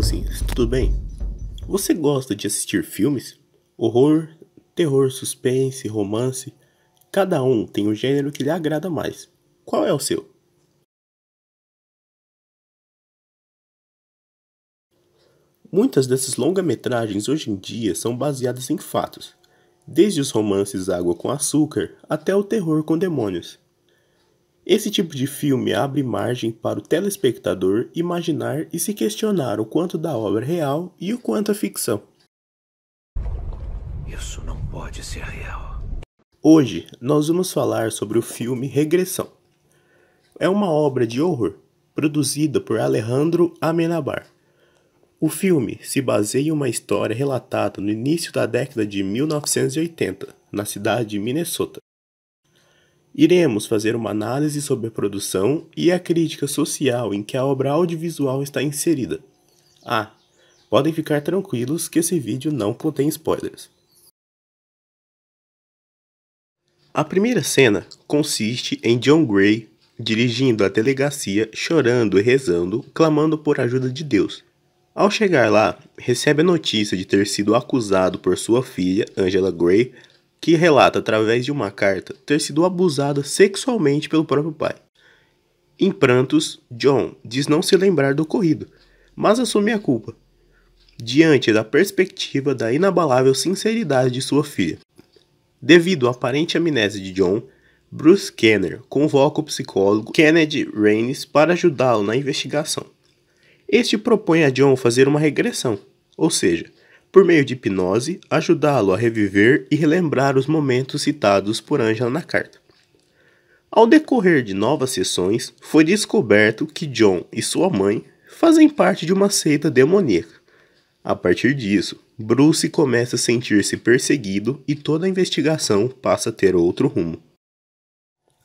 Assim, tudo bem? Você gosta de assistir filmes? Horror, terror, suspense, romance? Cada um tem o um gênero que lhe agrada mais. Qual é o seu? Muitas dessas longa-metragens hoje em dia são baseadas em fatos, desde os romances Água com Açúcar até o terror com demônios. Esse tipo de filme abre margem para o telespectador imaginar e se questionar o quanto da obra é real e o quanto é ficção. Isso não pode ser real. Hoje nós vamos falar sobre o filme Regressão. É uma obra de horror produzida por Alejandro Amenabar. O filme se baseia em uma história relatada no início da década de 1980, na cidade de Minnesota, Iremos fazer uma análise sobre a produção e a crítica social em que a obra audiovisual está inserida. Ah, podem ficar tranquilos que esse vídeo não contém spoilers. A primeira cena consiste em John Gray dirigindo a delegacia, chorando e rezando, clamando por ajuda de Deus. Ao chegar lá, recebe a notícia de ter sido acusado por sua filha, Angela Gray, que relata através de uma carta ter sido abusada sexualmente pelo próprio pai. Em prantos, John diz não se lembrar do ocorrido, mas assume a culpa, diante da perspectiva da inabalável sinceridade de sua filha. Devido à aparente amnésia de John, Bruce Kenner convoca o psicólogo Kennedy Raines para ajudá-lo na investigação. Este propõe a John fazer uma regressão, ou seja, por meio de hipnose, ajudá-lo a reviver e relembrar os momentos citados por Angela na carta. Ao decorrer de novas sessões, foi descoberto que John e sua mãe fazem parte de uma seita demoníaca. A partir disso, Bruce começa a sentir-se perseguido e toda a investigação passa a ter outro rumo.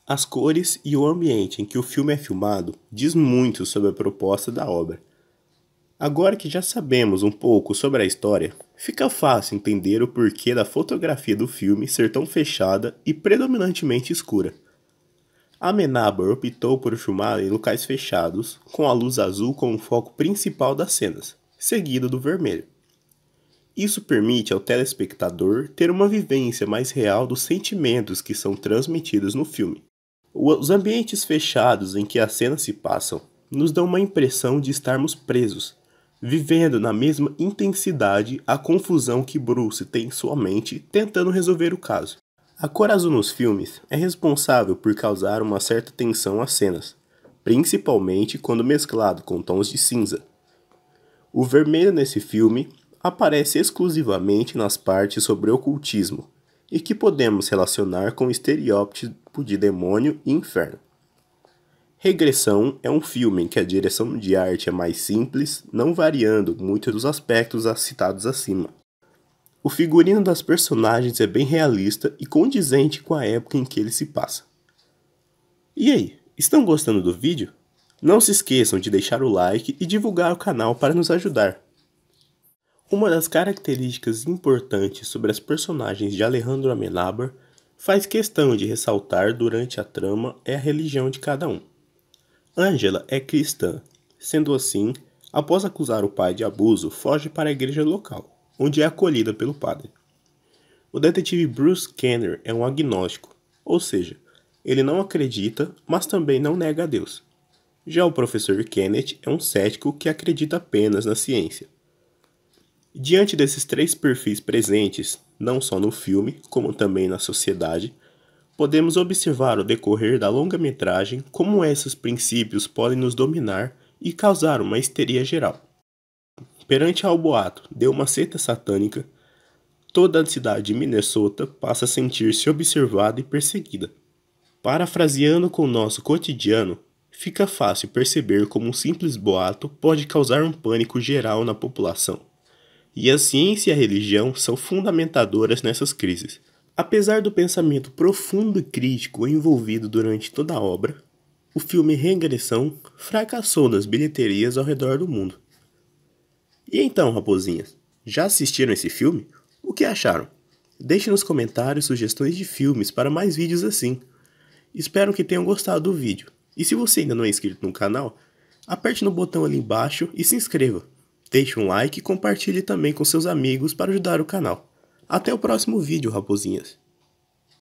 As cores e o ambiente em que o filme é filmado diz muito sobre a proposta da obra. Agora que já sabemos um pouco sobre a história, fica fácil entender o porquê da fotografia do filme ser tão fechada e predominantemente escura. Amenábar optou por filmar em locais fechados, com a luz azul como foco principal das cenas, seguida do vermelho. Isso permite ao telespectador ter uma vivência mais real dos sentimentos que são transmitidos no filme. Os ambientes fechados em que as cenas se passam nos dão uma impressão de estarmos presos, vivendo na mesma intensidade a confusão que Bruce tem em sua mente tentando resolver o caso. A cor azul nos filmes é responsável por causar uma certa tensão às cenas, principalmente quando mesclado com tons de cinza. O vermelho nesse filme aparece exclusivamente nas partes sobre ocultismo e que podemos relacionar com o estereótipo de demônio e inferno. Regressão é um filme em que a direção de arte é mais simples, não variando muitos dos aspectos citados acima. O figurino das personagens é bem realista e condizente com a época em que ele se passa. E aí, estão gostando do vídeo? Não se esqueçam de deixar o like e divulgar o canal para nos ajudar. Uma das características importantes sobre as personagens de Alejandro Amenábar faz questão de ressaltar durante a trama é a religião de cada um. Angela é cristã. Sendo assim, após acusar o pai de abuso, foge para a igreja local, onde é acolhida pelo padre. O detetive Bruce Kenner é um agnóstico, ou seja, ele não acredita, mas também não nega a Deus. Já o professor Kenneth é um cético que acredita apenas na ciência. Diante desses três perfis presentes, não só no filme, como também na sociedade, podemos observar o decorrer da longa-metragem como esses princípios podem nos dominar e causar uma histeria geral. Perante ao boato de uma seita satânica, toda a cidade de Minnesota passa a sentir-se observada e perseguida. Parafraseando com o nosso cotidiano, fica fácil perceber como um simples boato pode causar um pânico geral na população. E a ciência e a religião são fundamentadoras nessas crises. Apesar do pensamento profundo e crítico envolvido durante toda a obra, o filme Regressão fracassou nas bilheterias ao redor do mundo. E então, raposinhas, já assistiram esse filme? O que acharam? Deixe nos comentários sugestões de filmes para mais vídeos assim. Espero que tenham gostado do vídeo. E se você ainda não é inscrito no canal, aperte no botão ali embaixo e se inscreva. Deixe um like e compartilhe também com seus amigos para ajudar o canal. Até o próximo vídeo, raposinhas.